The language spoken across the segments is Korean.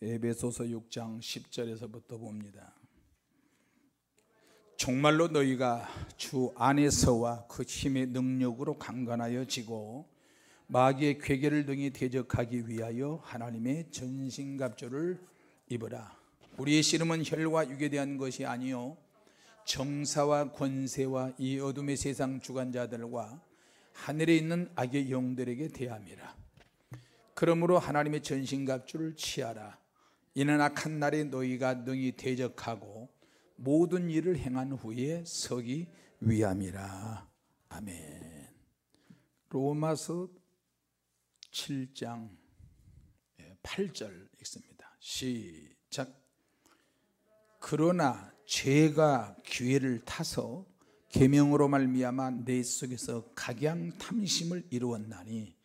에베소서 6장 10절에서부터 봅니다. 정말로 너희가 주 안에서와 그 힘의 능력으로 강건하여지고 마귀의 괴계를 등이 대적하기 위하여 하나님의 전신갑주를 입으라. 우리의 씨름은 혈과 육에 대한 것이 아니요 정사와 권세와 이 어둠의 세상 주관자들과 하늘에 있는 악의 영들에게 대함이라. 그러므로 하나님의 전신갑주를 취하라. 이는 악한 날에 너희가 능히 대적하고 모든 일을 행한 후에 서기 위함이라. 아멘. 로마서 7장 8절 예, 읽습니다. 시작. 그러나 죄가 기회를 타서 계명으로 말미암아 내 속에서 각양 탐심을 이루었나니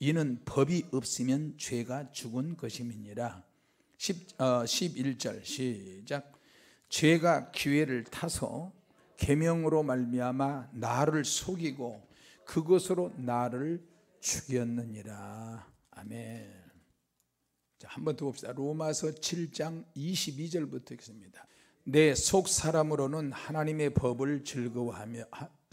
이는 법이 없으면 죄가 죽은 것임이니라 10, 어, 11절 시작 죄가 기회를 타서 계명으로 말미암아 나를 속이고 그것으로 나를 죽였느니라 아멘 자한 번 더 봅시다 로마서 7장 22절부터 읽습니다 내 속 사람으로는 하나님의 법을 즐거워하며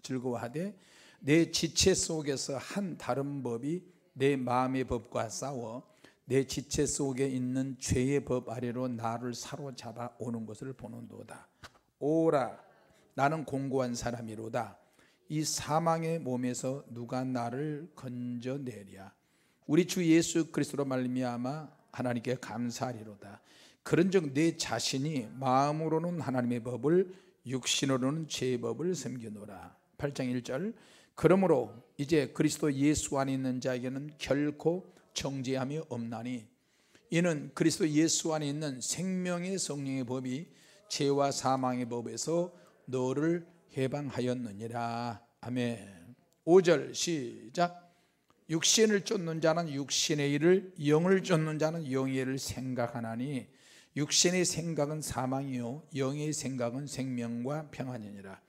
즐거워하되 내 지체 속에서 한 다른 법이 내 마음의 법과 싸워 내 지체 속에 있는 죄의 법 아래로 나를 사로잡아 오는 것을 보는도다. 오라 나는 공고한 사람이로다. 이 사망의 몸에서 누가 나를 건져내랴. 우리 주 예수 그리스도로 말미암아 하나님께 감사하리로다. 그런즉 내 자신이 마음으로는 하나님의 법을 육신으로는 죄의 법을 섬기노라. 8장 1절. 그러므로 이제 그리스도 예수 안에 있는 자에게는 결코 정죄함이 없나니 이는 그리스도 예수 안에 있는 생명의 성령의 법이 죄와 사망의 법에서 너를 해방하였느니라 아멘 5절 시작 육신을 쫓는 자는 육신의 일을 영을 쫓는 자는 영의 일을 생각하나니 육신의 생각은 사망이요 영의 생각은 생명과 평안이니라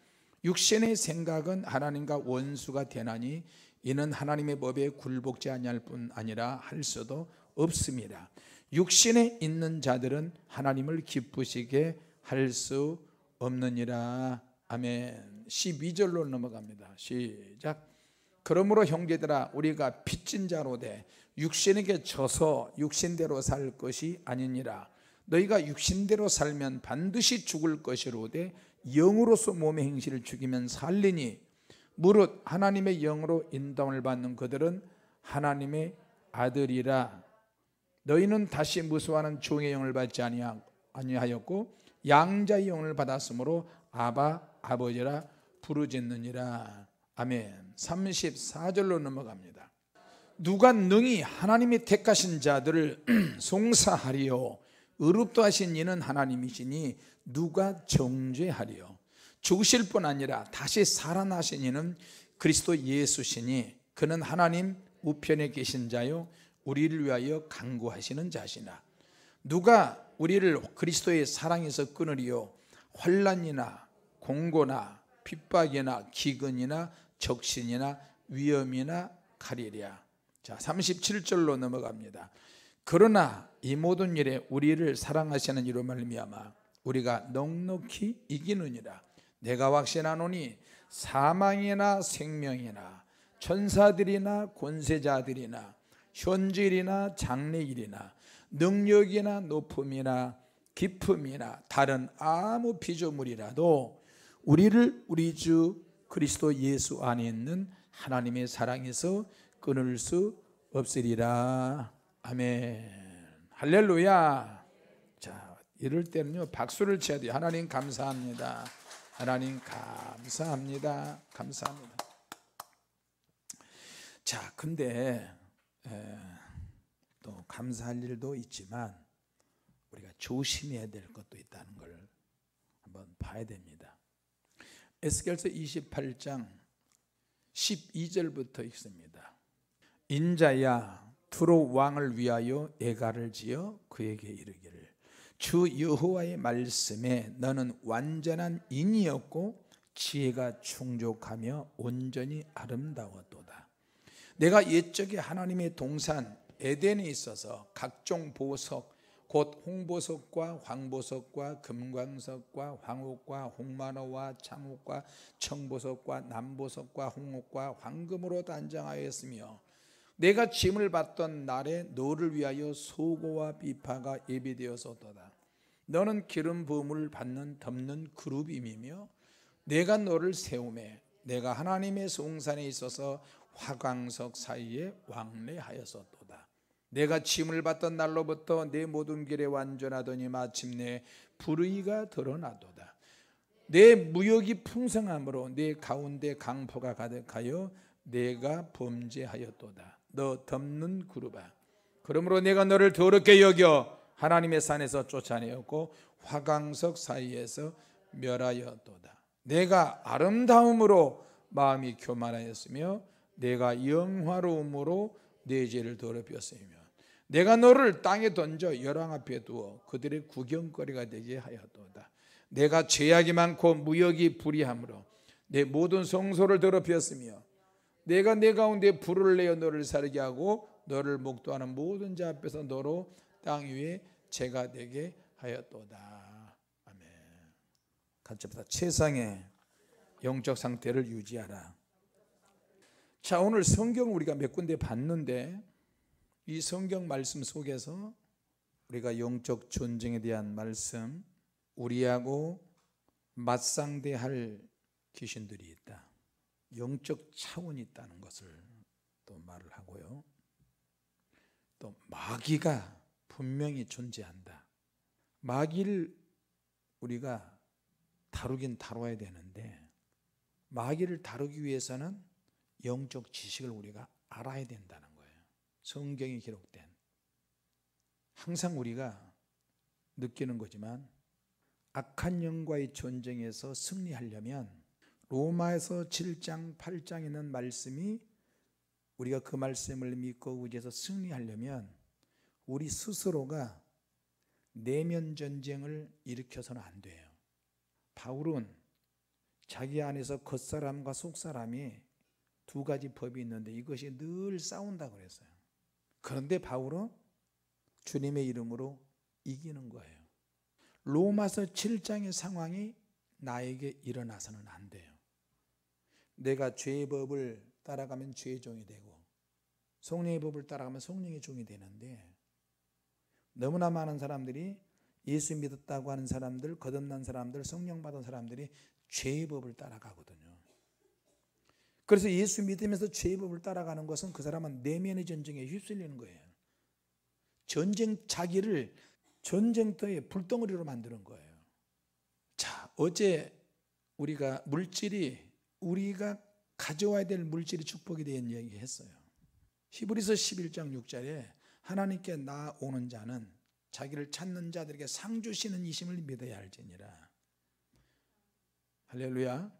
육신의 생각은 하나님과 원수가 되나니 이는 하나님의 법에 굴복지 아니할 뿐 아니라 할 수도 없습니다. 육신에 있는 자들은 하나님을 기쁘시게 할 수 없느니라. 아멘. 12절로 넘어갑니다. 시작. 그러므로 형제들아 우리가 빚진 자로 돼 육신에게 져서 육신대로 살 것이 아니니라. 너희가 육신대로 살면 반드시 죽을 것이로되 영으로서 몸의 행실을 죽이면 살리니 무릇 하나님의 영으로 인도을 받는 그들은 하나님의 아들이라 너희는 다시 무수하는 종의 영을 받지 아니하였고 양자의 영을 받았으므로 아바 아버지라 부르짖느니라 아멘 34절로 넘어갑니다 누가 능히 하나님이 택하신 자들을 송사하리요 의롭다 하신 이는 하나님이시니 누가 정죄하리요 죽으실 뿐 아니라 다시 살아나신 이는 그리스도 예수시니 그는 하나님 우편에 계신 자요 우리를 위하여 강구하시는 자시나 누가 우리를 그리스도의 사랑에서 끊으리요 환란이나 공고나 핍박이나 기근이나 적신이나 위험이나 가리랴 자 37절로 넘어갑니다 그러나 이 모든 일에 우리를 사랑하시는 이로 말미암아 우리가 넉넉히 이기느니라 내가 확신하노니 사망이나 생명이나 천사들이나 권세자들이나 현질이나 장례일이나 능력이나 높음이나 기품이나 다른 아무 피조물이라도 우리를 우리 주 그리스도 예수 안에 있는 하나님의 사랑에서 끊을 수 없으리라. 아멘. 할렐루야. 자, 이럴 때는요, 박수를 쳐야 돼요. 하나님 감사합니다. 하나님 감사합니다. 감사합니다. 자, 근데 에, 또 감사할 일도 있지만 우리가 조심해야 될 것도 있다는 걸 한번 봐야 됩니다. 에스겔서 28장 12절부터 읽습니다. 인자야 투로 왕을 위하여 예가를 지어 그에게 이르기를 주 여호와의 말씀에 너는 완전한 인이었고 지혜가 충족하며 온전히 아름다웠도다. 내가 옛적에 하나님의 동산 에덴에 있어서 각종 보석 곧 홍보석과 황보석과 금광석과 황옥과 홍만호와 창옥과 청보석과 남보석과 홍옥과 황금으로 단장하였으며 내가 짐을 받던 날에 너를 위하여 소고와 비파가 예비되었었도다. 너는 기름 부음을 받는 덮는 그룹임이며 내가 너를 세우매 내가 하나님의 송산에 있어서 화광석 사이에 왕래하였었도다. 내가 짐을 받던 날로부터 내 모든 길에 완전하더니 마침내 불의가 드러나도다. 내 무역이 풍성함으로 내 가운데 강포가 가득하여 내가 범죄하였도다. 너 덮는 그룹아. 그러므로 내가 너를 더럽게 여겨 하나님의 산에서 쫓아내었고 화강석 사이에서 멸하였도다. 내가 아름다움으로 마음이 교만하였으며 내가 영화로움으로 내 죄를 더럽혔으며 내가 너를 땅에 던져 열왕 앞에 두어 그들의 구경거리가 되게 하였도다. 내가 죄악이 많고 무역이 불이함으로 내 모든 성소를 더럽혔으며 내가 내 가운데 불을 내어 너를 사르게 하고 너를 목도하는 모든 자 앞에서 너로 땅 위에 제가 되게 하였도다. 아멘. 같이 다 세상의 영적 상태를 유지하라. 자, 오늘 성경 우리가 몇 군데 봤는데 이 성경 말씀 속에서 우리가 영적 존중에 대한 말씀, 우리하고 맞상대할 귀신들이 있다. 영적 차원이 있다는 것을 또 말을 하고요. 또 마귀가 분명히 존재한다. 마귀를 우리가 다루긴 다뤄야 되는데 마귀를 다루기 위해서는 영적 지식을 우리가 알아야 된다는 거예요. 성경에 기록된 항상 우리가 느끼는 거지만 악한 영과의 전쟁에서 승리하려면 로마에서 7장, 8장 있는 말씀이 우리가 그 말씀을 믿고 의지해서 승리하려면 우리 스스로가 내면 전쟁을 일으켜서는 안 돼요. 바울은 자기 안에서 겉사람과 속사람이 두 가지 법이 있는데 이것이 늘 싸운다 그랬어요. 그런데 바울은 주님의 이름으로 이기는 거예요. 로마서 7장의 상황이 나에게 일어나서는 안 돼요. 내가 죄의 법을 따라가면 죄의 종이 되고 성령의 법을 따라가면 성령의 종이 되는데 너무나 많은 사람들이 예수 믿었다고 하는 사람들, 거듭난 사람들, 성령 받은 사람들이 죄의 법을 따라가거든요. 그래서 예수 믿으면서 죄의 법을 따라가는 것은 그 사람은 내면의 전쟁에 휩쓸리는 거예요. 전쟁 자기를 전쟁터에 불덩어리로 만드는 거예요. 자, 어제 우리가 물질이 우리가 가져와야 될 물질이 축복이 되된 얘기 했어요. 히브리서 11장 6절에 하나님께 나오는 자는 자기를 찾는 자들에게 상 주시는 이심을 믿어야 할지니라. 할렐루야.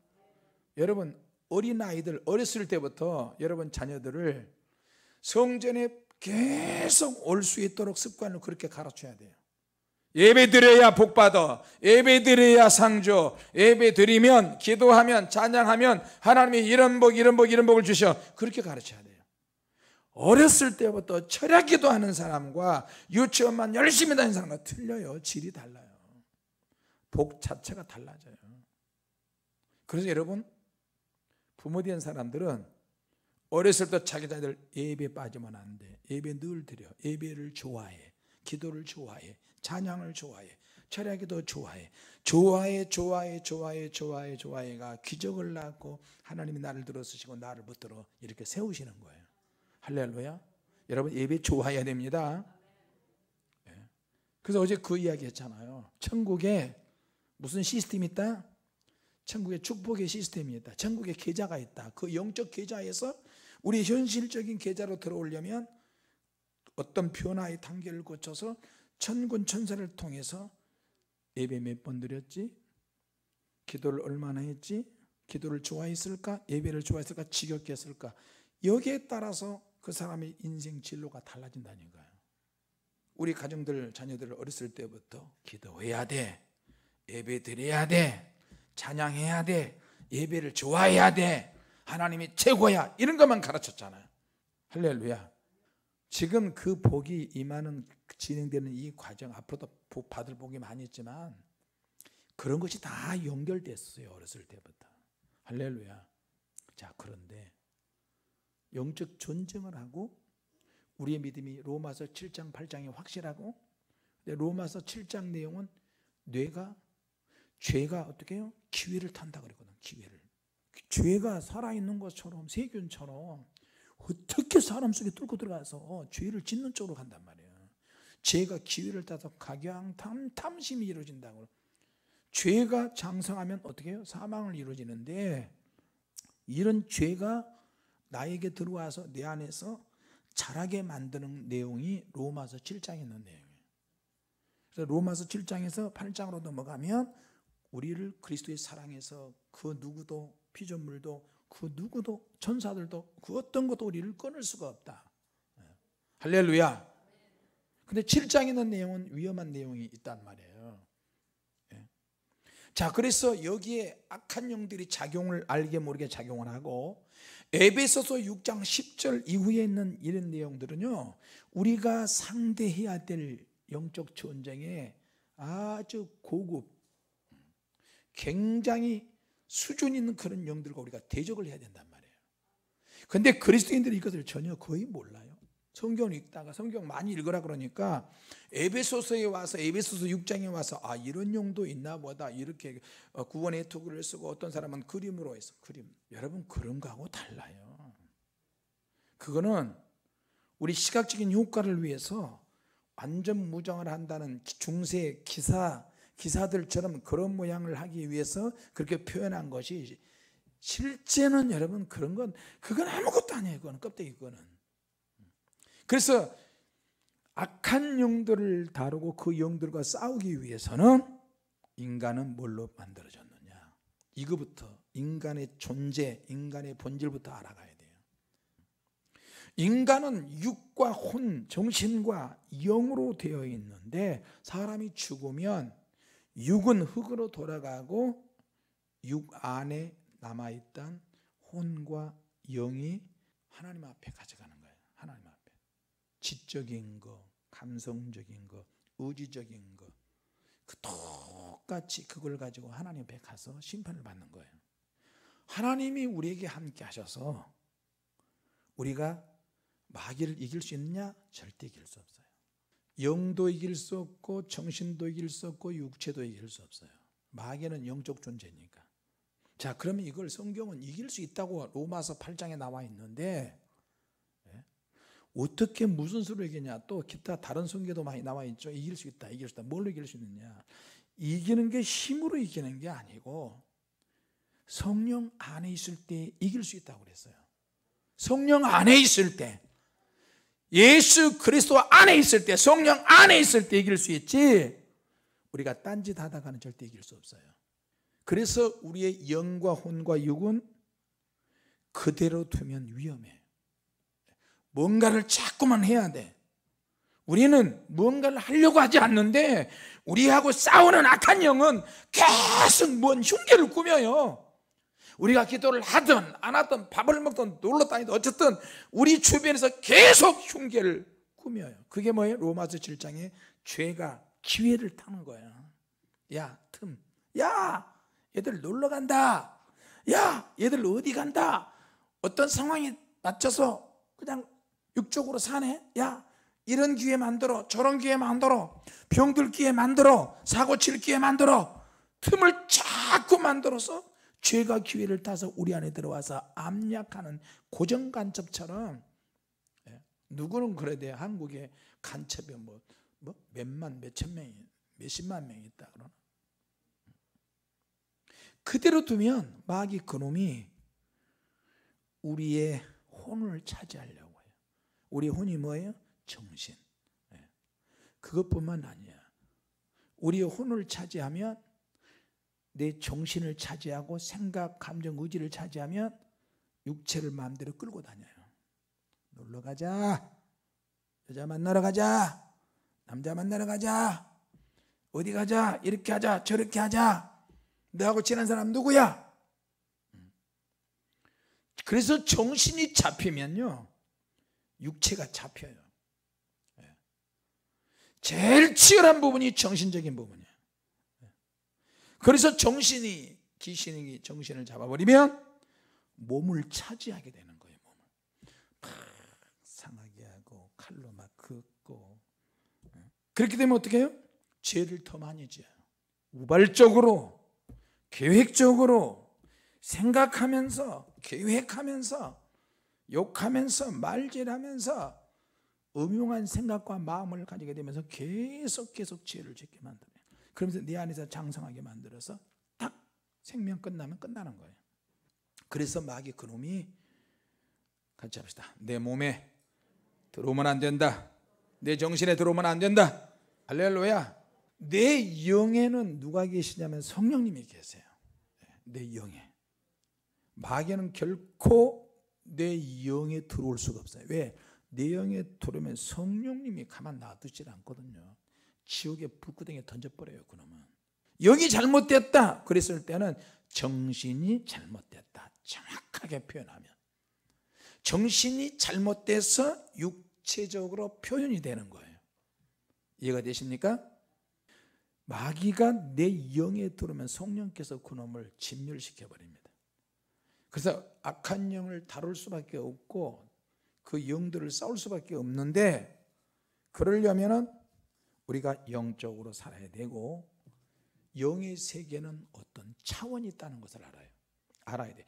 여러분 어린 아이들 어렸을 때부터 여러분 자녀들을 성전에 계속 올 수 있도록 습관을 그렇게 가르쳐야 돼요. 예배 드려야 복 받아. 예배 드려야 상조. 예배 드리면 기도하면 찬양하면 하나님이 이런 복 이런 복 이런 복을 주셔. 그렇게 가르쳐야 돼요. 어렸을 때부터 철야 기도하는 사람과 유치원만 열심히 다니는 사람과 틀려요. 질이 달라요. 복 자체가 달라져요. 그래서 여러분 부모 된 사람들은 어렸을 때 자기 자들 예배 빠지면 안 돼. 예배 늘 드려. 예배를 좋아해. 기도를 좋아해. 찬양을 좋아해. 철학기도 좋아해. 좋아해, 좋아해, 좋아해, 좋아해, 좋아해가 기적을 낳고 하나님이 나를 들어 쓰시고 나를 붙들어 이렇게 세우시는 거예요. 할렐루야. 여러분 예배 좋아야 됩니다. 예. 그래서 어제 그 이야기 했잖아요. 천국에 무슨 시스템이 있다? 천국에 축복의 시스템이 있다. 천국에 계좌가 있다. 그 영적 계좌에서 우리 현실적인 계좌로 들어오려면 어떤 변화의 단계를 거쳐서 천군 천사를 통해서 예배 몇 번 드렸지? 기도를 얼마나 했지? 기도를 좋아했을까? 예배를 좋아했을까? 지겹게 했을까? 여기에 따라서 그 사람의 인생 진로가 달라진다니까요. 우리 가정들, 자녀들을 어렸을 때부터 기도해야 돼. 예배 드려야 돼. 찬양해야 돼. 예배를 좋아해야 돼. 하나님이 최고야. 이런 것만 가르쳤잖아요. 할렐루야. 지금 그 복이 임하는 진행되는 이 과정 앞으로도 복 받을 복이 많이 있지만 그런 것이 다 연결됐어요. 어렸을 때부터. 할렐루야. 자, 그런데 영적 존중을 하고 우리의 믿음이 로마서 7장 8장에 확실하고 로마서 7장 내용은 뇌가 죄가 어떻게 해요? 기회를 탄다 그러거든 기회를 죄가 살아있는 것처럼 세균처럼 어떻게 사람 속에 뚫고 들어가서 죄를 짓는 쪽으로 간단 말이에요 죄가 기회를 따서 각양탐 탐심이 이루어진다고 죄가 장성하면 어떻게 해요? 사망을 이루어지는데 이런 죄가 나에게 들어와서 내 안에서 자라게 만드는 내용이 로마서 7장에 있는 내용이에요. 그래서 로마서 7장에서 8장으로 넘어가면 우리를 그리스도의 사랑에서 그 누구도 피조물도 그 누구도 천사들도 그 어떤 것도 우리를 끊을 수가 없다. 네. 할렐루야. 근데 7장에 있는 내용은 위험한 내용이 있단 말이에요. 네. 자, 그래서 여기에 악한 영들이 작용을 알게 모르게 작용을 하고 에베소서 6장 10절 이후에 있는 이런 내용들은요. 우리가 상대해야 될 영적 전쟁의 아주 고급 굉장히 수준 있는 그런 영들과 우리가 대적을 해야 된단 말이에요. 그런데 그리스도인들이 이것을 전혀 거의 몰라요. 성경 읽다가 성경 많이 읽으라 그러니까 에베소서에 와서 에베소서 6장에 와서 아 이런 용도 있나 보다 이렇게 어, 구원의 투구를 쓰고 어떤 사람은 그림으로 해서 그림 여러분 그런거하고 달라요 그거는 우리 시각적인 효과를 위해서 완전 무장을 한다는 중세 기사 기사들처럼 그런 모양을 하기 위해서 그렇게 표현한 것이 실제는 여러분 그런 건 그건 아무것도 아니에요 그건 껍데기 그거는 그래서 악한 영들을 다루고 그 영들과 싸우기 위해서는 인간은 뭘로 만들어졌느냐. 이거부터 인간의 존재, 인간의 본질부터 알아가야 돼요. 인간은 육과 혼, 정신과 영으로 되어 있는데 사람이 죽으면 육은 흙으로 돌아가고 육 안에 남아있던 혼과 영이 하나님 앞에 가져가는 거예요. 하나님 앞에. 지적인 거, 감성적인 거, 의지적인 거, 그 똑같이 그걸 가지고 하나님 앞에 가서 심판을 받는 거예요. 하나님이 우리에게 함께 하셔서 우리가 마귀를 이길 수 있느냐? 절대 이길 수 없어요. 영도 이길 수 없고 정신도 이길 수 없고 육체도 이길 수 없어요. 마귀는 영적 존재니까. 자, 그러면 이걸 성경은 이길 수 있다고 로마서 8장에 나와 있는데 어떻게 무슨 수로 이기냐 또 기타 다른 성계도 많이 남아있죠 이길 수 있다 이길 수 있다 뭘로 이길 수 있느냐 이기는 게 힘으로 이기는 게 아니고 성령 안에 있을 때 이길 수 있다고 그랬어요 성령 안에 있을 때 예수 그리스도 안에 있을 때 성령 안에 있을 때 이길 수 있지 우리가 딴짓 하다가는 절대 이길 수 없어요 그래서 우리의 영과 혼과 육은 그대로 두면 위험해 뭔가를 자꾸만 해야 돼. 우리는 뭔가를 하려고 하지 않는데 우리하고 싸우는 악한 영은 계속 뭔 흉계를 꾸며요. 우리가 기도를 하든 안 하든 밥을 먹든 놀러 다니든 어쨌든 우리 주변에서 계속 흉계를 꾸며요. 그게 뭐예요? 로마서 7장에 죄가 기회를 타는 거야. 야, 틈. 야, 얘들 놀러 간다. 야, 얘들 어디 간다. 어떤 상황에 맞춰서 그냥 육적으로 사네? 야, 이런 기회 만들어, 저런 기회 만들어, 병들 기회 만들어, 사고 칠 기회 만들어, 틈을 자꾸 만들어서 죄가 기회를 타서 우리 안에 들어와서 압력하는 고정간첩처럼 예, 누구는 그래야 한국에 간첩이 뭐, 뭐 몇만, 몇천 명이, 몇십만 명이 있다 그러나. 그대로 두면 마귀 그놈이 우리의 혼을 차지하려고. 우리 혼이 뭐예요? 정신. 예. 그것뿐만 아니야. 우리 혼을 차지하면 내 정신을 차지하고 생각, 감정, 의지를 차지하면 육체를 마음대로 끌고 다녀요. 놀러 가자. 여자 만나러 가자. 남자 만나러 가자. 어디 가자. 이렇게 하자. 저렇게 하자. 너하고 친한 사람 누구야? 음. 그래서 정신이 잡히면요. 육체가 잡혀요. 예. 제일 치열한 부분이 정신적인 부분이에요. 예. 그래서 정신이 귀신이 정신을 잡아버리면 몸을 차지하게 되는 거예요. 몸을 막 상하게 하고 칼로 막 긋고 예. 그렇게 되면 어떻게 해요? 죄를 더 많이 지어요. 우발적으로 계획적으로 생각하면서 계획하면서 욕하면서 말질하면서 음흉한 생각과 마음을 가지게 되면서 계속 계속 죄를 짓게 만들어요 그러면서 내 네 안에서 장성하게 만들어서 딱 생명 끝나면 끝나는 거예요. 그래서 마귀 그놈이 같이 합시다. 내 몸에 들어오면 안 된다. 내 정신에 들어오면 안 된다. 할렐루야. 내 영에는 누가 계시냐면 성령님이 계세요. 네, 내 영에. 마귀는 결코 내 영에 들어올 수가 없어요. 왜? 내 영에 들어오면 성령님이 가만 놔두질 않거든요. 지옥의 불구덩이에 던져버려요. 그놈은. 영이 잘못됐다. 그랬을 때는 정신이 잘못됐다. 정확하게 표현하면. 정신이 잘못돼서 육체적으로 표현이 되는 거예요. 이해가 되십니까? 마귀가 내 영에 들어오면 성령께서 그놈을 진멸시켜버립니다. 그래서 악한 영을 다룰 수밖에 없고 그 영들을 싸울 수밖에 없는데 그러려면 우리가 영적으로 살아야 되고 영의 세계는 어떤 차원이 있다는 것을 알아요. 알아야 돼.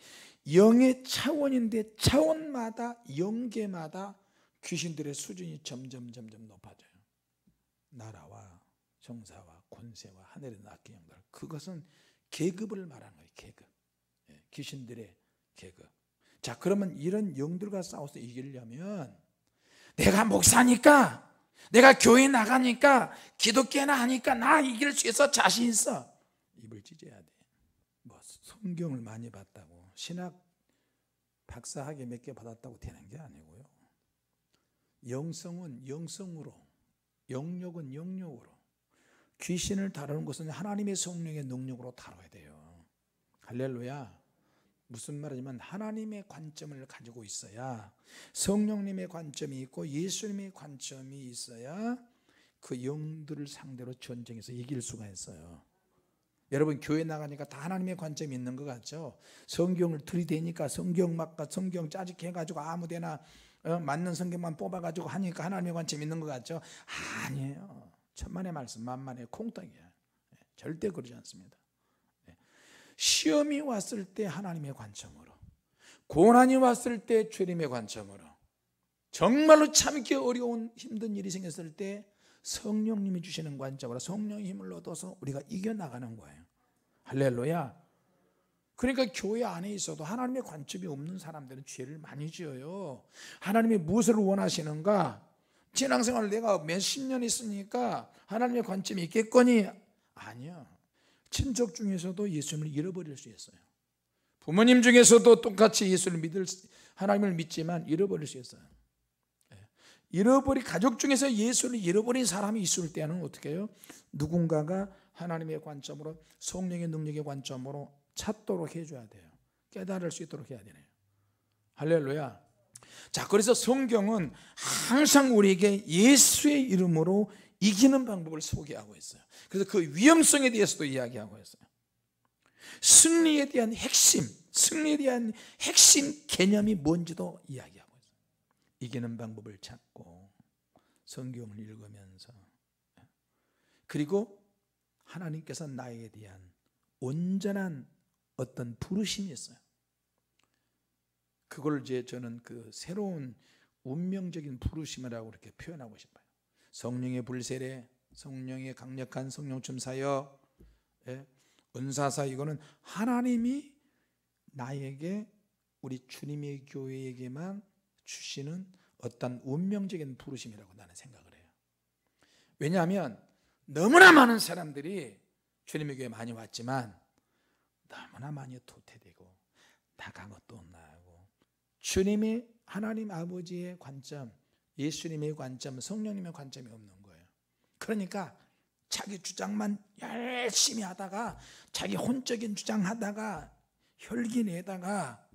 영의 차원인데 차원마다 영계마다 귀신들의 수준이 점점 점점 높아져요. 나라와 정사와 권세와 하늘의 낙기 영들 그것은 계급을 말하는 거예요. 계급. 예, 귀신들의 계급. 자, 그러면 이런 영들과 싸워서 이기려면 내가 목사니까, 내가 교회 나가니까, 기독교나 하니까 나 이길 수 있어 자신 있어. 입을 찢어야 돼. 뭐 성경을 많이 봤다고 신학 박사 학위 몇개 받았다고 되는 게 아니고요. 영성은 영성으로, 영역은 영역으로, 귀신을 다루는 것은 하나님의 성령의 능력으로 다뤄야 돼요. 할렐루야. 무슨 말이냐면 하나님의 관점을 가지고 있어야 성령님의 관점이 있고 예수님의 관점이 있어야 그 영들을 상대로 전쟁에서 이길 수가 있어요. 여러분 교회 나가니까 다 하나님의 관점이 있는 것 같죠. 성경을 들이대니까 성경 막가 성경 짜증해 가지고 아무데나 어, 맞는 성경만 뽑아 가지고 하니까 하나님의 관점 있는 것 같죠. 아니에요. 천만의 말씀 만만의 콩떡이야. 예, 절대 그러지 않습니다. 시험이 왔을 때 하나님의 관점으로 고난이 왔을 때 주님의 관점으로 정말로 참기 어려운 힘든 일이 생겼을 때 성령님이 주시는 관점으로 성령의 힘을 얻어서 우리가 이겨나가는 거예요 할렐루야 그러니까 교회 안에 있어도 하나님의 관점이 없는 사람들은 죄를 많이 지어요 하나님이 무엇을 원하시는가 신앙생활을 내가 몇 십 년 있으니까 하나님의 관점이 있겠거니 아니요 친족 중에서도 예수님을 잃어버릴 수 있어요. 부모님 중에서도 똑같이 예수를 믿을 하나님을 믿지만 잃어버릴 수 있어요. 예. 잃어버린 가족 중에서 예수를 잃어버린 사람이 있을 때는 어떻게 해요? 누군가가 하나님의 관점으로 성령의 능력의 관점으로 찾도록 해줘야 돼요. 깨달을 수 있도록 해야 되요 네 할렐루야. 자, 그래서 성경은 항상 우리에게 예수의 이름으로 이기는 방법을 소개하고 있어요. 그래서 그 위험성에 대해서도 이야기하고 있어요. 승리에 대한 핵심, 승리에 대한 핵심 개념이 뭔지도 이야기하고 있어요. 이기는 방법을 찾고 성경을 읽으면서 그리고 하나님께서 나에 대한 온전한 어떤 부르심이 있어요. 그걸 이제 저는 그 새로운 운명적인 부르심이라고 이렇게 표현하고 싶어요. 성령의 불세례, 성령의 강력한 성령춤 사역, 예? 은사사 이거는 하나님이 나에게 우리 주님의 교회에게만 주시는 어떤 운명적인 부르심이라고 나는 생각을 해요. 왜냐하면 너무나 많은 사람들이 주님의 교회 많이 왔지만 너무나 많이 도태되고 나간 것도 없나고 주님의 하나님 아버지의 관점 예수님의 관점, 성령님의 관점이 없는 거예요. 그러니까 자기 주장만 열심히 하다가 자기 혼적인 주장하다가 혈기 내다가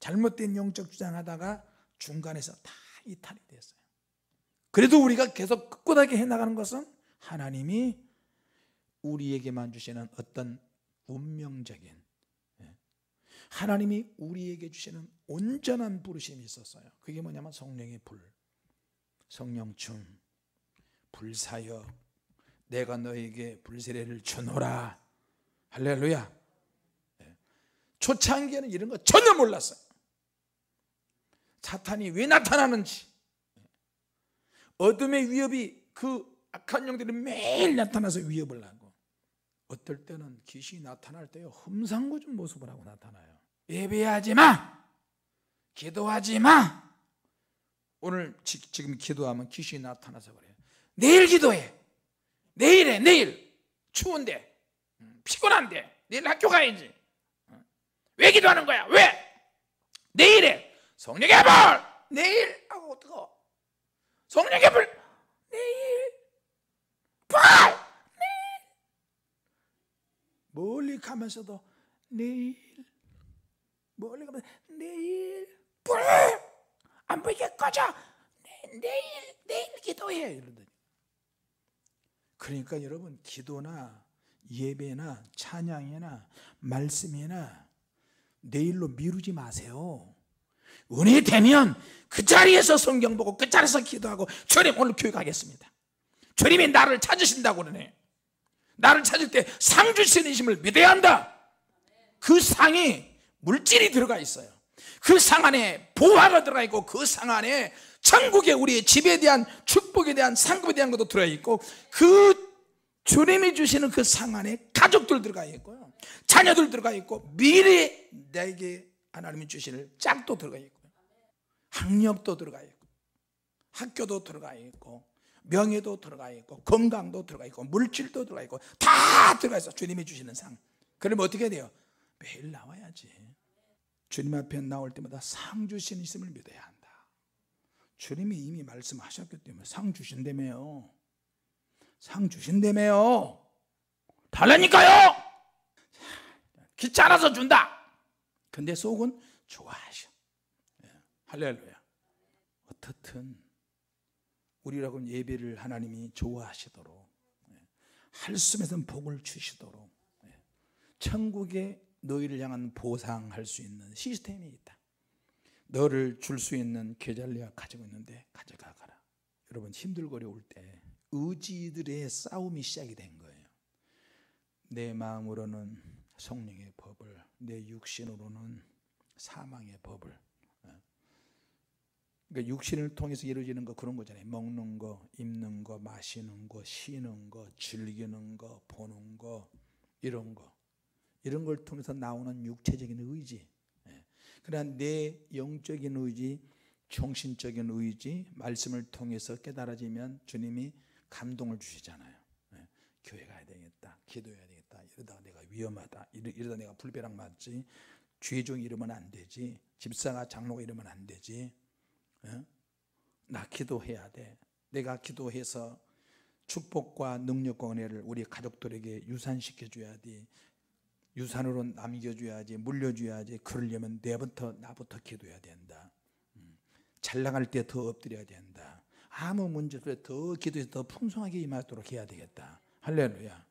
잘못된 영적 주장하다가 중간에서 다 이탈이 됐어요. 그래도 우리가 계속 꿋꿋하게 해나가는 것은 하나님이 우리에게만 주시는 어떤 운명적인 예, 하나님이 우리에게 주시는 온전한 부르심이 있었어요. 그게 뭐냐면 성령의 불. 성령춤 불사여 내가 너에게 불세례를 주노라 할렐루야 예. 초창기에는 이런 거 전혀 몰랐어요 사탄이 왜 나타나는지 예. 어둠의 위협이 그 악한 영들이 매일 나타나서 위협을 하고 어떨 때는 귀신이 나타날 때요 험상궂은 모습을 하고 나타나요 예배하지 마 기도하지 마 오늘 지, 금 기도하면 귀신이 나타나서 그래요. 내일 기도해. 내일 해, 내일. 추운데. 음, 피곤한데. 내일 학교 가야지. 어. 왜 기도하는 거야? 왜? 내일 해. 성령의 불! 내일! 아우, 어떡하. 성령의 불! 내일! 불! 내일! 멀리 가면서도 내일. 멀리 가면 내일. 불! 안 보이게 꺼져. 내, 일 내일 기도해. 이러더니. 그러니까 여러분 기도나 예배나 찬양이나 말씀이나 내일로 미루지 마세요. 은혜 되면 그 자리에서 성경 보고 그 자리에서 기도하고 주님 오늘 교육하겠습니다 주님이 나를 찾으신다고 그러네. 나를 찾을 때 상 주시는 힘을 믿어야 한다. 그 상이 물질이 들어가 있어요. 그상 안에 보화가 들어가 있고 그 상 안에 천국에 우리의 집에 대한 축복에 대한 상급에 대한 것도 들어가 있고 그 주님이 주시는 그 상 안에 가족들 들어가 있고요. 자녀들 들어가 있고 미래 내게 하나님이 주시는 짝도 들어가 있고요. 학력도 들어가 있고 학교도 들어가 있고 명예도 들어가 있고 건강도 들어가 있고 물질도 들어가 있고 다 들어가 있어 주님이 주시는 상. 그럼 어떻게 돼요? 매일 나와야지. 주님 앞에 나올 때마다 상 주신 있음을 믿어야 한다. 주님이 이미 말씀하셨기 때문에 상 주신다며요. 상 주신다며요. 달라니까요. 귀찮아서 준다. 근데 속은 좋아하셔. 예, 할렐루야. 어떻든 우리라고 예배를 하나님이 좋아하시도록 예, 할숨에선 복을 주시도록 예, 천국의 너희를 향한 보상할 수 있는 시스템이 있다. 너를 줄 수 있는 계좌를 내가 지고 있는데 가져가 가라. 여러분 힘들거리 올 때 의지들의 싸움이 시작이 된 거예요. 내 마음으로는 성령의 법을, 내 육신으로는 사망의 법을. 어. 그러니까 육신을 통해서 이루어지는 거 그런 거잖아요. 먹는 거, 입는 거, 마시는 거, 쉬는 거, 즐기는 거, 보는 거, 이런 거. 이런 걸 통해서 나오는 육체적인 의지 예. 그러한 내 영적인 의지 정신적인 의지 말씀을 통해서 깨달아지면 주님이 감동을 주시잖아요 예. 교회 가야 되겠다 기도해야 되겠다 이러다 내가 위험하다 이러다 내가 불배랑 맞지 죄종 이러면 안 되지 집사가 장로가 이러면 안 되지 예. 나 기도해야 돼 내가 기도해서 축복과 능력과 은혜를 우리 가족들에게 유산시켜 줘야 돼 유산으로 남겨줘야지 물려줘야지 그러려면 내부터 나부터 기도해야 된다 음. 잘 나갈 때 더 엎드려야 된다 아무 문제 없을 더 기도해서 더 풍성하게 임하도록 해야 되겠다 할렐루야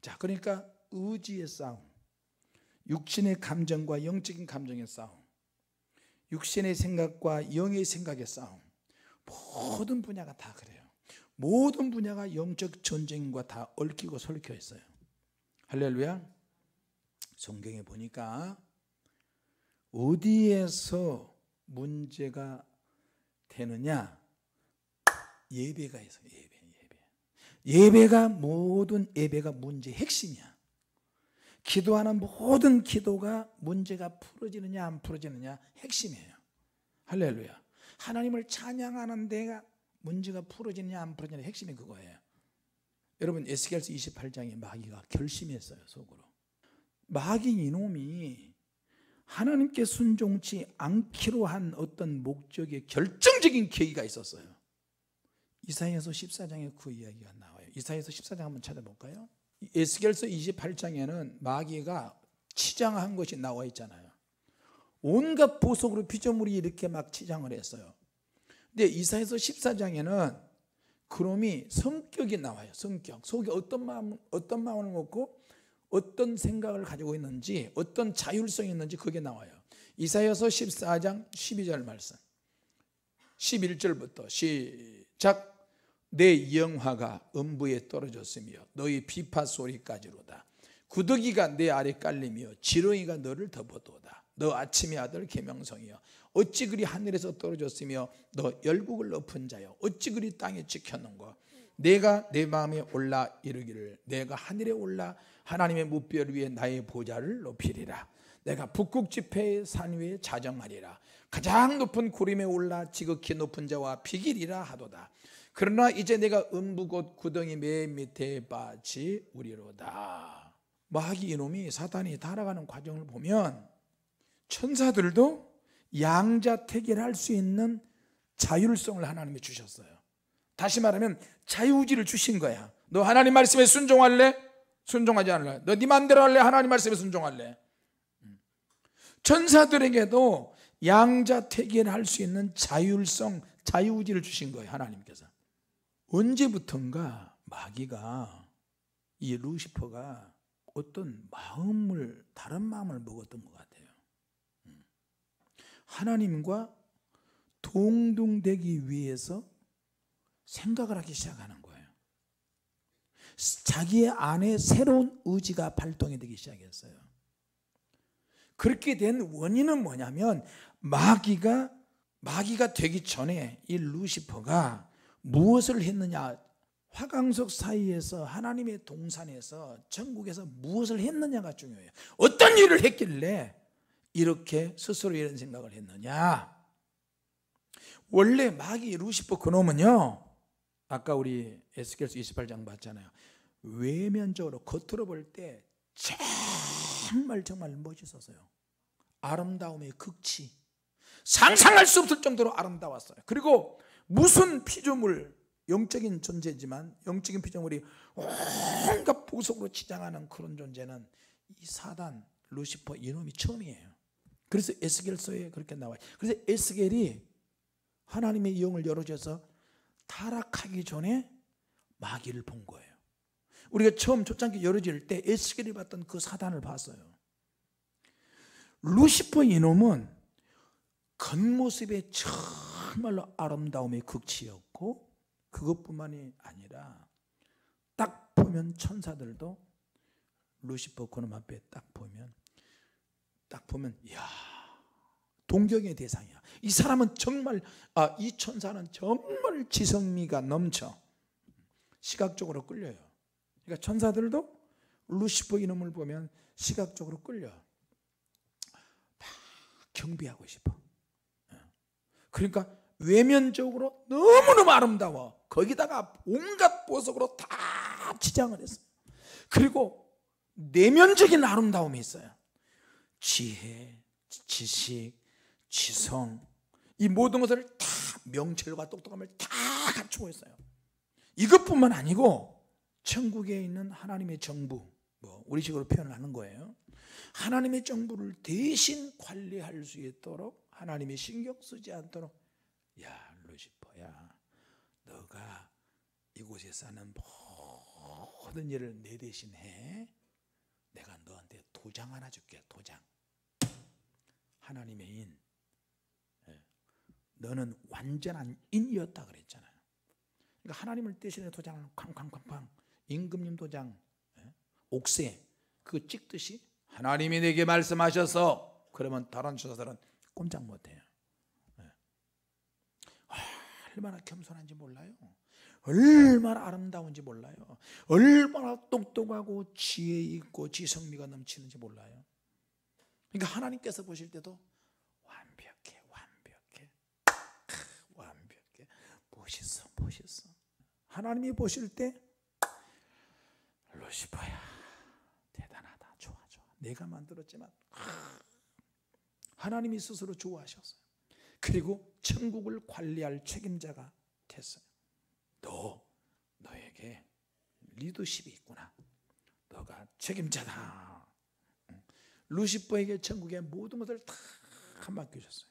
자 그러니까 의지의 싸움 육신의 감정과 영적인 감정의 싸움 육신의 생각과 영의 생각의 싸움 모든 분야가 다 그래요 모든 분야가 영적 전쟁과 다 얽히고 설켜 있어요 할렐루야 성경에 보니까 어디에서 문제가 되느냐? 예배가 있어 예배, 예배. 예배가 모든 예배가 문제 핵심이야. 기도하는 모든 기도가 문제가 풀어지느냐 안 풀어지느냐 핵심이에요. 할렐루야. 하나님을 찬양하는 데가 문제가 풀어지느냐 안 풀어지느냐 핵심이 그거예요. 여러분 에스겔서 28장에 마귀가 결심했어요 속으로. 마귀 이놈이 하나님께 순종치 않기로 한 어떤 목적의 결정적인 계기가 있었어요. 이사야서 14장에 그 이야기가 나와요. 이사야서 14장 한번 찾아볼까요? 에스겔서 28장에는 마귀가 치장한 것이 나와 있잖아요. 온갖 보석으로 피조물이 이렇게 막 치장을 했어요. 근데 이사에서 14장에는 그놈이 성격이 나와요. 성격. 속에 어떤 마음, 어떤 마음을 먹고 어떤 생각을 가지고 있는지 어떤 자율성이 있는지 그게 나와요. 이사여서 14장 12절 말씀. 11절부터 시작 내 영화가 음부에 떨어졌으며 너희 비파 소리까지로다. 구더기가 내 아래 깔리며 지렁이가 너를 덮어도다. 너 아침의 아들 계명성이여 어찌 그리 하늘에서 떨어졌으며 너 열국을 엎은 자여 어찌 그리 땅에 찍혔는가 내가 내 마음에 올라 이르기를 내가 하늘에 올라 하나님의 무별 위에 나의 보좌를 높이리라. 내가 북극 지폐의 산 위에 자정하리라. 가장 높은 구림에 올라 지극히 높은 자와 비길이라 하도다. 그러나 이제 내가 음부곳 구덩이 맨 밑에 빠지 우리로다. 마귀 이놈이 사탄이 달아가는 과정을 보면 천사들도 양자택일 할수 있는 자율성을 하나님이 주셨어요. 다시 말하면 자유지를 의 주신 거야. 너 하나님 말씀에 순종할래? 순종하지 않을래. 너네 마음대로 할래? 하나님 말씀에 순종할래? 음. 천사들에게도 양자태기를 할 수 있는 자율성, 자유의지를 주신 거예요. 하나님께서. 언제부턴가 마귀가 이 루시퍼가 어떤 마음을 다른 마음을 먹었던 것 같아요. 음. 하나님과 동등되기 위해서 생각을 하기 시작하는 자기의 안에 새로운 의지가 발동이 되기 시작했어요. 그렇게 된 원인은 뭐냐면 마귀가 마귀가 되기 전에 이 루시퍼가 무엇을 했느냐 화강석 사이에서 하나님의 동산에서 천국에서 무엇을 했느냐가 중요해요. 어떤 일을 했길래 이렇게 스스로 이런 생각을 했느냐. 원래 마귀 루시퍼 그놈은요. 아까 우리 에스겔서 28장 봤잖아요. 외면적으로 겉으로 볼 때 정말 정말 멋있었어요. 아름다움의 극치. 상상할 수 없을 정도로 아름다웠어요. 그리고 무슨 피조물 영적인 존재지만 영적인 피조물이 온갖 보석으로 치장하는 그런 존재는 이 사단 루시퍼 이놈이 처음이에요. 그래서 에스겔서에 그렇게 나와요. 그래서 에스겔이 하나님의 영을 열어줘서 타락하기 전에 마귀를 본 거예요. 우리가 처음 초창기 열어질 때 에스겔이 봤던 그 사단을 봤어요. 루시퍼 이놈은 겉모습에 정말로 아름다움의 극치였고 그것뿐만이 아니라 딱 보면 천사들도 루시퍼 그놈 앞에 딱 보면 딱 보면 야 동경의 대상이야. 이 사람은 정말 아, 이 천사는 정말 지성미가 넘쳐 시각적으로 끌려요. 그러니까 천사들도 루시퍼 이놈을 보면 시각적으로 끌려. 막 경비하고 싶어. 예. 그러니까 외면적으로 너무너무 아름다워. 거기다가 온갖 보석으로 다 치장을 했어. 그리고 내면적인 아름다움이 있어요. 지혜, 지식, 지성 이 모든 것을 다 명철과 똑똑함을 다 갖추고 있어요. 이것뿐만 아니고 천국에 있는 하나님의 정부 뭐 우리식으로 표현 하는 거예요. 하나님의 정부를 대신 관리할 수 있도록 하나님이 신경 쓰지 않도록 야 루시퍼야 너가 이곳에 사는 모든 일을 내 대신 해 내가 너한테 도장 하나 줄게 도장 하나님의 인 너는 완전한 인이었다 그랬잖아요. 그러니까 하나님을 대신는 도장을 쾅쾅쾅쾅 임금님 도장 예, 옥새 그 찍듯이 하나님이 내게 말씀하셔서 그러면 다른 저사들은 꼼짝 못해요. 예. 아, 얼마나 겸손한지 몰라요. 얼마나 아름다운지 몰라요. 얼마나 똑똑하고 지혜 있고 지성미가 넘치는지 몰라요. 그러니까 하나님께서 보실 때도 멋있어, 멋있어. 하나님이 보실 때, 루시퍼야, 대단하다, 좋아, 좋아. 내가 만들었지만, 하나님이 스스로 좋아하셨어요. 그리고 천국을 관리할 책임자가 됐어요. 너, 너에게 리더십이 있구나. 너가 책임자다. 루시퍼에게 천국의 모든 것을 다 맡겨줬어요.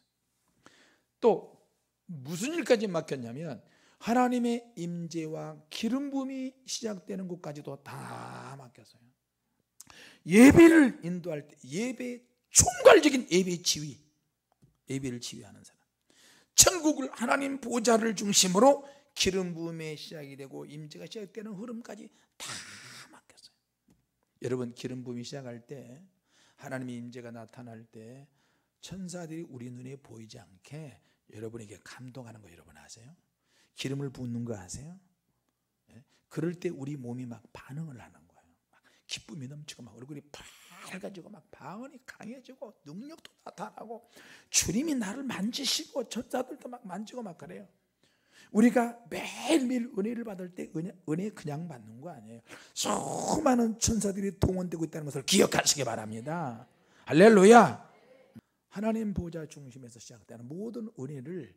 또 무슨 일까지 맡겼냐면 하나님의 임재와 기름 부음이 시작되는 곳까지도 다맡겼어요 예배를 인도할 때 예배 총괄적인 예배 지휘 예배를 지휘하는 사람. 천국을 하나님 보좌를 중심으로 기름 부음의 시작이 되고 임재가 시작되는 흐름까지 다 막혔어요. 여러분 기름 부음이 시작할 때 하나님의 임재가 나타날 때 천사들이 우리 눈에 보이지 않게 여러분에게 감동하는 거 여러분 아세요? 기름을 붓는 거 아세요? 예? 그럴 때 우리 몸이 막 반응을 하는 거예요. 막 기쁨이 넘치고 막 얼굴이 밝아지고 막 방언이 강해지고 능력도 나타나고 주님이 나를 만지시고 전사들도 막 만지고 막 그래요. 우리가 매일매일 은혜를 받을 때 은혜, 은혜 그냥 받는 거 아니에요. 수많은 천사들이 동원되고 있다는 것을 기억하시기 바랍니다. 할렐루야. 하나님 보좌 중심에서 시작되는 모든 은혜를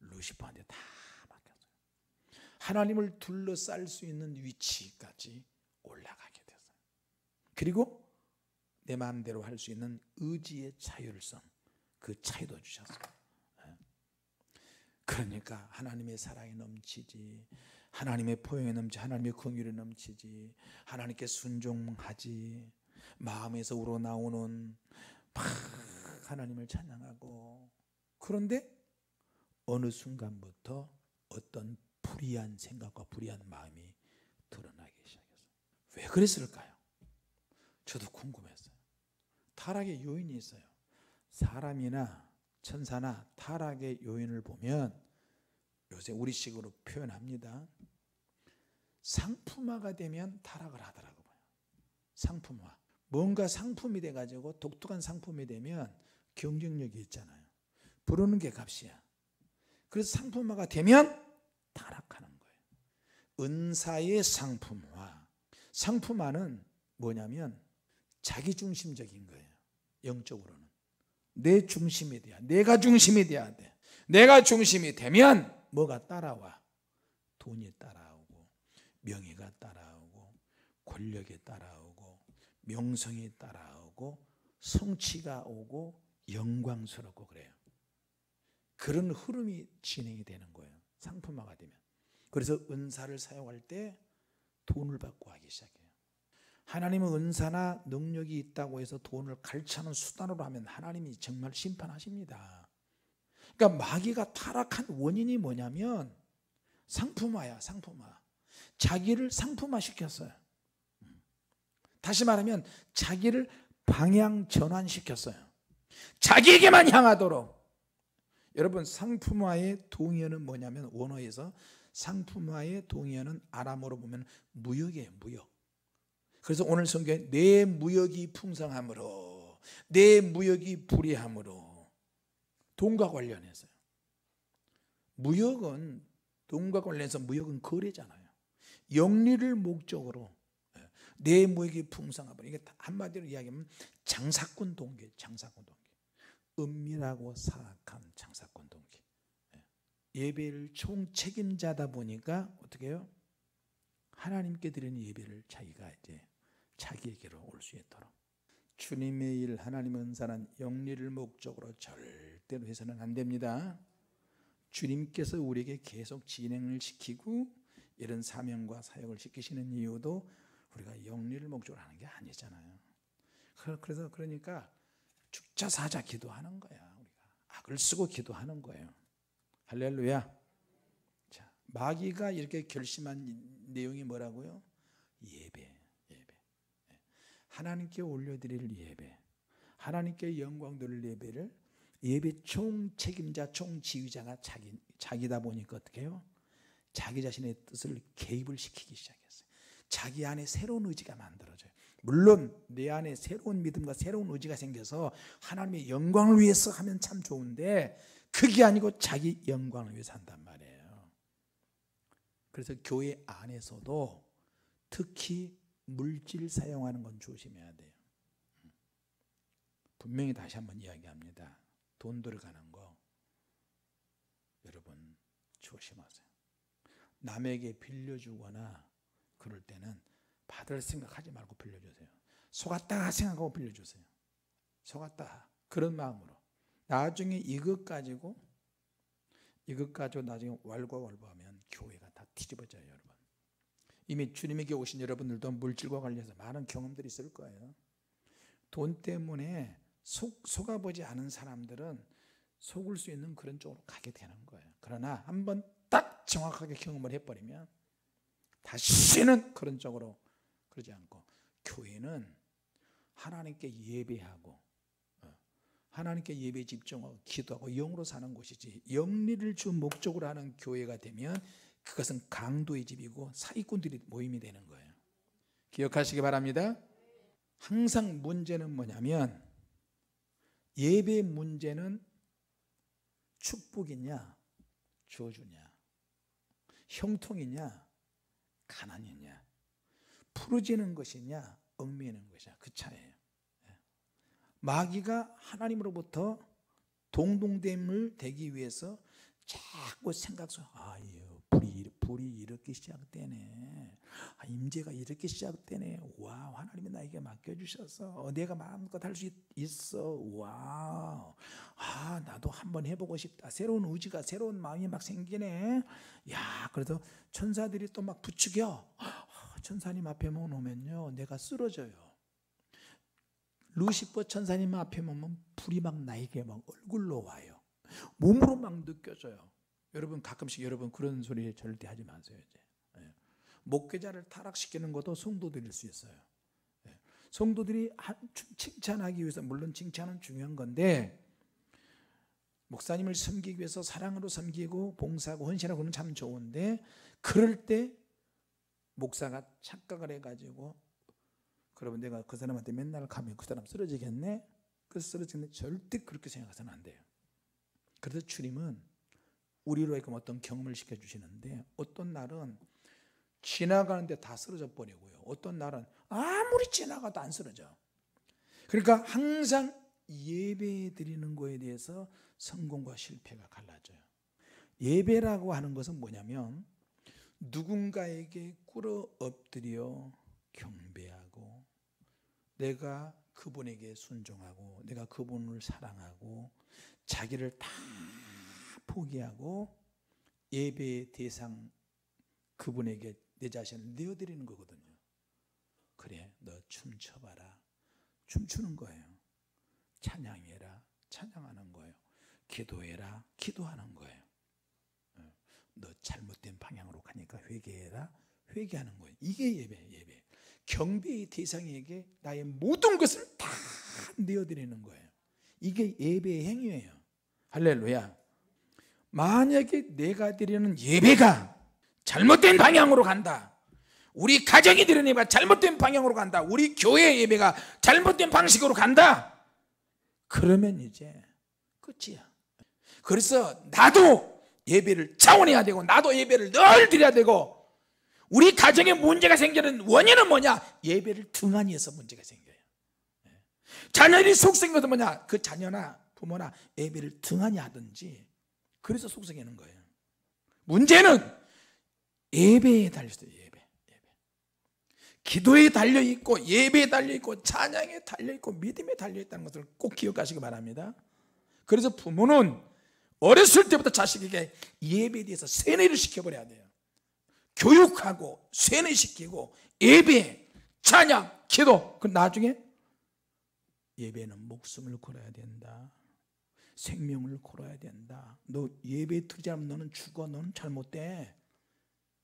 루시퍼한테 다 맡겼어요. 하나님을 둘러쌀 수 있는 위치까지 올라가게 됐어요. 그리고 내 마음대로 할 수 있는 의지의 자율성 그 차이도 주셨어요. 예. 그러니까 하나님의 사랑이 넘치지 하나님의 포용이 넘치지 하나님의 긍휼이 넘치지 하나님께 순종하지 마음에서 우러나오는 막 하나님을 찬양하고 그런데 어느 순간부터 어떤 불의한 생각과 불의한 마음이 드러나기 시작했어요. 왜 그랬을까요? 저도 궁금했어요. 타락의 요인이 있어요. 사람이나 천사나 타락의 요인을 보면 요새 우리식으로 표현합니다. 상품화가 되면 타락을 하더라고요. 상품화. 뭔가 상품이 돼가지고 독특한 상품이 되면 경쟁력이 있잖아요. 부르는 게 값이야. 그래서 상품화가 되면 타락하는 거예요. 은사의 상품화. 상품화는 뭐냐면 자기중심적인 거예요. 영적으로는. 내 중심이 돼야. 내가 중심이 돼야 돼. 내가 중심이 되면 뭐가 따라와. 돈이 따라오고 명예가 따라오고 권력이 따라오고 명성이 따라오고 성취가 오고 영광스럽고 그래요. 그런 흐름이 진행이 되는 거예요. 상품화가 되면. 그래서 은사를 사용할 때 돈을 받고 하기 시작해요. 하나님은 은사나 능력이 있다고 해서 돈을 갈취하는 수단으로 하면 하나님이 정말 심판하십니다. 그러니까 마귀가 타락한 원인이 뭐냐면 상품화야, 상품화. 자기를 상품화시켰어요. 다시 말하면 자기를 방향 전환시켰어요. 자기에게만 향하도록. 여러분 상품화의 동의어는 뭐냐면 원어에서 상품화의 동의어는 아람어로 보면 무역이에요 무역. 그래서 오늘 성경에 내 무역이 풍성함으로 내 무역이 불이함으로 돈과 관련해서요. 무역은 돈과 관련해서 무역은 거래잖아요. 영리를 목적으로 예, 내 무역이 풍성함으로 이게 한마디로 이야기하면 장사꾼 동계 장사꾼 동 은밀하고 사악한 장사꾼 동기 예. 예배를 총책임자다 보니까 어떻게 해요? 하나님께 드리는 예배를 자기가 이제 자기에게로 올 수 있도록 주님의 일 하나님 은사는 영리를 목적으로 절대로 해서는 안 됩니다 주님께서 우리에게 계속 진행을 시키고 이런 사명과 사역을 시키시는 이유도 우리가 영리를 목적으로 하는 게 아니잖아요 그, 그래서 그러니까 죽자 사자 기도하는 거야 우리가 악을 쓰고 기도하는 거예요 할렐루야 자 마귀가 이렇게 결심한 내용이 뭐라고요? 예배 예배 예. 하나님께 올려드릴 예배 하나님께 영광 돌릴 예배를 예배 총 책임자 총 지휘자가 자기, 자기다 보니까 어떻게 해요? 자기 자신의 뜻을 개입을 시키기 시작했어요. 자기 안에 새로운 의지가 만들어져요. 물론 내 안에 새로운 믿음과 새로운 의지가 생겨서 하나님의 영광을 위해서 하면 참 좋은데 그게 아니고 자기 영광을 위해서 한단 말이에요. 그래서 교회 안에서도 특히 물질 사용하는 건 조심해야 돼요. 분명히 다시 한번 이야기합니다. 돈 들어가는 거 여러분 조심하세요. 남에게 빌려주거나 그럴 때는 받을 생각하지 말고 빌려주세요. 속았다 생각하고 빌려주세요. 속았다 그런 마음으로 나중에 이것 가지고 이것 가지고 나중에 왈과왈부하면 교회가 다 뒤집어져요 여러분. 이미 주님에게 오신 여러분들도 물질과 관련해서 많은 경험들이 있을 거예요. 돈 때문에 속, 속아보지 않은 사람들은 속을 수 있는 그런 쪽으로 가게 되는 거예요. 그러나 한번 딱 정확하게 경험을 해버리면 다시는 그런 쪽으로 그러지 않고 교회는 하나님께 예배하고 어, 하나님께 예배 집중하고 기도하고 영으로 사는 곳이지 영리를 주 목적으로 하는 교회가 되면 그것은 강도의 집이고 사기꾼들이 모임이 되는 거예요. 기억하시기 바랍니다. 항상 문제는 뭐냐면 예배 문제는 축복이냐 저주냐 형통이냐 가난이냐 부르짖는 것이냐 얽매이는 것이냐 그차이에요 예. 마귀가 하나님으로부터 동동됨을 되기 위해서 자꾸 생각 속, 아유, 불이, 불이 이렇게 시작되네. 아, 임재가 이렇게 시작되네. 와, 하나님이 나에게 맡겨주셔서 내가 마음껏 할 수 있어. 와, 아, 나도 한번 해보고 싶다. 새로운 의지가, 새로운 마음이 막 생기네. 야, 그래서 천사들이 또 막 부추겨. 천사님 앞에만 오면요. 내가 쓰러져요. 루시퍼 천사님 앞에만 오면 불이 막 나에게 막 얼굴로 와요. 몸으로 막 느껴져요. 여러분 가끔씩 여러분 그런 소리 절대 하지 마세요. 이제. 예. 목회자를 타락시키는 것도 성도들일 수 있어요. 예. 성도들이 칭찬하기 위해서 물론 칭찬은 중요한 건데 목사님을 섬기기 위해서 사랑으로 섬기고 봉사하고 헌신하고는 참 좋은데 그럴 때 목사가 착각을 해가지고 그러면 내가 그 사람한테 맨날 가면 그 사람 쓰러지겠네? 그 쓰러지겠네? 절대 그렇게 생각해서는 안 돼요. 그래서 주님은 우리로 하여금 어떤 경험을 시켜주시는데 어떤 날은 지나가는데 다 쓰러져 버리고요. 어떤 날은 아무리 지나가도 안 쓰러져. 그러니까 항상 예배 드리는 거에 대해서 성공과 실패가 갈라져요. 예배라고 하는 것은 뭐냐면 누군가에게 꿇어 엎드려 경배하고 내가 그분에게 순종하고 내가 그분을 사랑하고 자기를 다 포기하고 예배의 대상 그분에게 내 자신을 내어드리는 거거든요. 그래 너 춤춰봐라. 춤추는 거예요. 찬양해라. 찬양하는 거예요. 기도해라. 기도하는 거예요. 너 잘못된 방향으로 가니까 회개해라. 회개하는 거예요. 이게 예배, 예배. 경배의 대상에게 나의 모든 것을 다 내어드리는 거예요. 이게 예배의 행위예요. 할렐루야. 만약에 내가 드리는 예배가 잘못된 방향으로 간다. 우리 가정이 드리는 예배가 잘못된 방향으로 간다. 우리 교회 예배가 잘못된 방식으로 간다. 그러면 이제 끝이야. 그래서 나도 예배를 차원해야 되고 나도 예배를 늘 드려야 되고 우리 가정에 문제가 생기는 원인은 뭐냐? 예배를 등한히 해서 문제가 생겨요 예. 자녀들이 속생인 것은 뭐냐? 그 자녀나 부모나 예배를 등한히 하든지 그래서 속생하는 거예요 문제는 예배에 달려있어요 예배, 예배. 기도에 달려있고 예배에 달려있고 찬양에 달려있고 믿음에 달려있다는 것을 꼭 기억하시기 바랍니다 그래서 부모는 어렸을 때부터 자식에게 예배에 대해서 세뇌를 시켜버려야 돼요. 교육하고 세뇌시키고 예배, 찬양, 기도. 그 나중에 예배는 목숨을 걸어야 된다. 생명을 걸어야 된다. 너 예배 드지 않으면 너는 죽어. 너는 잘못돼.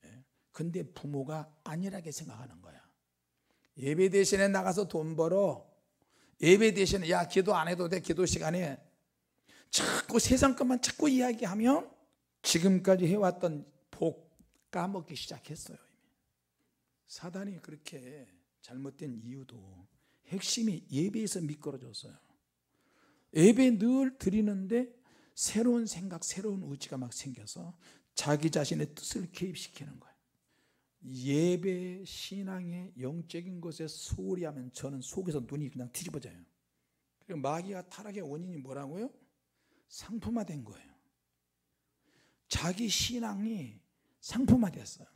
예. 근데 부모가 아니라게 생각하는 거야. 예배 대신에 나가서 돈 벌어. 예배 대신에 야 기도 안 해도 돼. 기도 시간에 자꾸 세상 것만 자꾸 이야기하면 지금까지 해왔던 복 까먹기 시작했어요. 사단이 그렇게 잘못된 이유도 핵심이 예배에서 미끄러졌어요. 예배 늘 드리는데 새로운 생각, 새로운 의지가 막 생겨서 자기 자신의 뜻을 개입시키는 거예요. 예배 신앙의 영적인 것에 소홀히 하면 저는 속에서 눈이 그냥 뒤집어져요. 그리고 마귀가 타락의 원인이 뭐라고요? 상품화된 거예요. 자기 신앙이 상품화됐어요.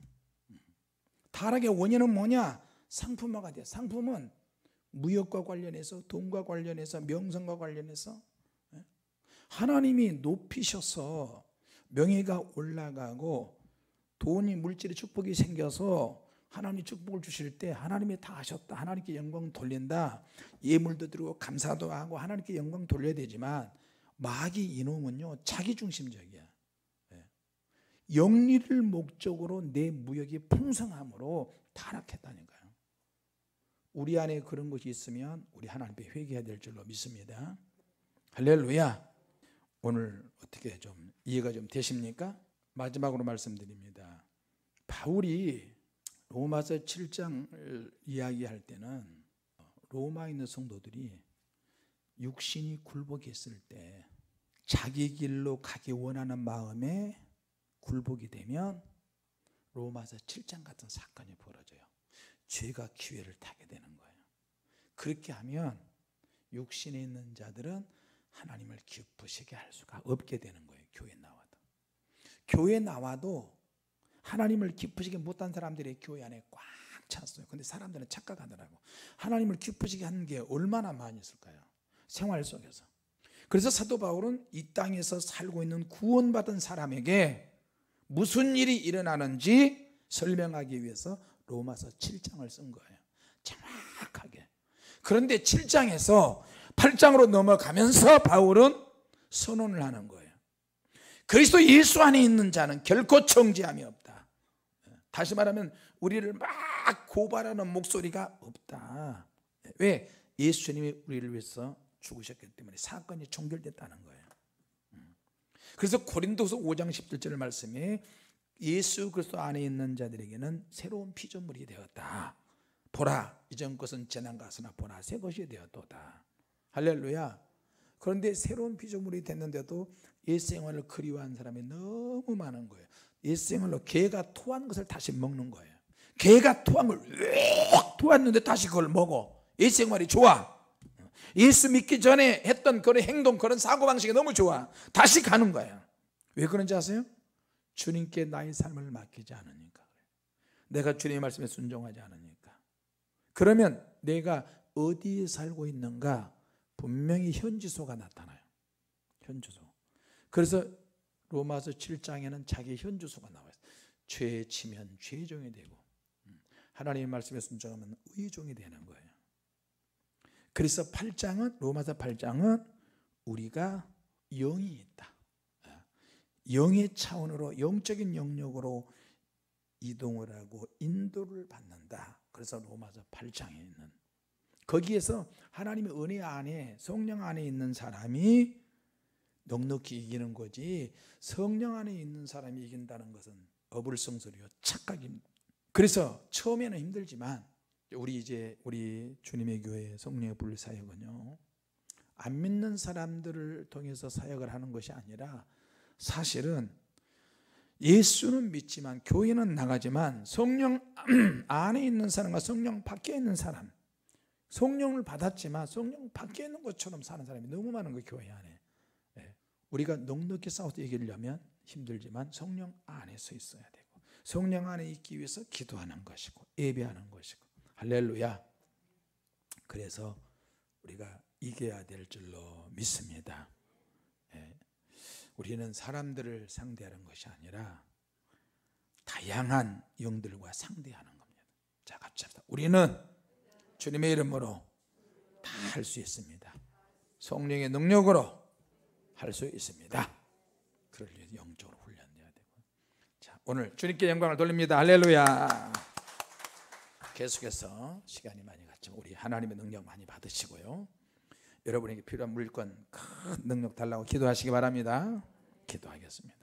타락의 원인은 뭐냐? 상품화가 돼. 상품은 무역과 관련해서, 돈과 관련해서, 명성과 관련해서 예? 하나님이 높이셔서 명예가 올라가고 돈이 물질의 축복이 생겨서 하나님 축복을 주실 때 하나님이 다 하셨다. 하나님께 영광 돌린다. 예물도 드리고 감사도 하고 하나님께 영광 돌려야 되지만 마귀 이놈은요 자기중심적이야. 예. 영리를 목적으로 내 무역이 풍성함으로 타락했다니까요. 우리 안에 그런 것이 있으면 우리 하나님께 회개해야 될 줄로 믿습니다. 할렐루야. 오늘 어떻게 좀 이해가 좀 되십니까? 마지막으로 말씀드립니다. 바울이 로마서 7장을 이야기할 때는 로마에 있는 성도들이 육신이 굴복했을 때 자기 길로 가기 원하는 마음에 굴복이 되면 로마서 7장 같은 사건이 벌어져요. 죄가 기회를 타게 되는 거예요. 그렇게 하면 육신에 있는 자들은 하나님을 기쁘시게 할 수가 없게 되는 거예요. 교회 나와도. 교회 나와도 하나님을 기쁘시게 못한 사람들이 교회 안에 꽉 찼어요. 근데 사람들은 착각하더라고. 하나님을 기쁘시게 하는 게 얼마나 많이 있을까요? 생활 속에서. 그래서 사도 바울은 이 땅에서 살고 있는 구원받은 사람에게 무슨 일이 일어나는지 설명하기 위해서 로마서 7장을 쓴 거예요. 정확하게. 그런데 7장에서 8장으로 넘어가면서 바울은 선언을 하는 거예요. 그리스도 예수 안에 있는 자는 결코 정죄함이 없다. 다시 말하면 우리를 막 고발하는 목소리가 없다. 왜? 예수님이 우리를 위해서 죽으셨기 때문에 사건이 종결됐다는 거예요. 음. 그래서 고린도서 5장 17절 말씀에 예수 그리스도 안에 있는 자들에게는 새로운 피조물이 되었다. 보라 이전 것은 재난 가서나 보라 새 것이 되었도다. 할렐루야. 그런데 새로운 피조물이 됐는데도 옛 생활을 그리워한 사람이 너무 많은 거예요. 옛 생활로 개가 토한 것을 다시 먹는 거예요. 개가 토한 걸왜 토했는데 다시 그걸 먹어. 옛 생활이 좋아. 예수 믿기 전에 했던 그런 행동, 그런 사고방식이 너무 좋아. 다시 가는 거야. 왜 그런지 아세요? 주님께 나의 삶을 맡기지 않으니까. 내가 주님의 말씀에 순종하지 않으니까. 그러면 내가 어디에 살고 있는가 분명히 현지소가 나타나요. 현주소. 그래서 로마서 7장에는 자기 현주소가 나와요. 죄 지면 죄종이 되고 음, 하나님의 말씀에 순종하면 의종이 되는 거예요. 그래서 8장은 로마서 8장은 우리가 영이 있다. 예. 영의 차원으로 영적인 영역으로 이동을 하고 인도를 받는다. 그래서 로마서 8장에 있는 거기에서 하나님의 은혜 안에 성령 안에 있는 사람이 넉넉히 이기는 거지 성령 안에 있는 사람이 이긴다는 것은 어불성설이요 착각입니다. 그래서 처음에는 힘들지만 우리 이제 우리 주님의 교회 성령의 불 사역은요. 안 믿는 사람들을 통해서 사역을 하는 것이 아니라 사실은 예수는 믿지만 교회는 나가지만 성령 안에 있는 사람과 성령 밖에 있는 사람 성령을 받았지만 성령 밖에 있는 것처럼 사는 사람이 너무 많은 거 교회 안에 예. 우리가 넉넉히 싸워서 이기려면 힘들지만 성령 안에서 있어야 되고 성령 안에 있기 위해서 기도하는 것이고 예배하는 것이고 할렐루야. 그래서 우리가 이겨야 될 줄로 믿습니다. 예. 우리는 사람들을 상대하는 것이 아니라 다양한 영들과 상대하는 겁니다. 자, 같이 합시다. 우리는 주님의 이름으로 다 할 수 있습니다. 성령의 능력으로 할 수 있습니다. 그럴 영적으로 훈련돼야 되고. 자, 오늘 주님께 영광을 돌립니다. 할렐루야. 계속해서 시간이 많이 갔지만 우리 하나님의 능력 많이 받으시고요. 여러분에게 필요한 물건 큰 능력 달라고 기도하시기 바랍니다. 기도하겠습니다.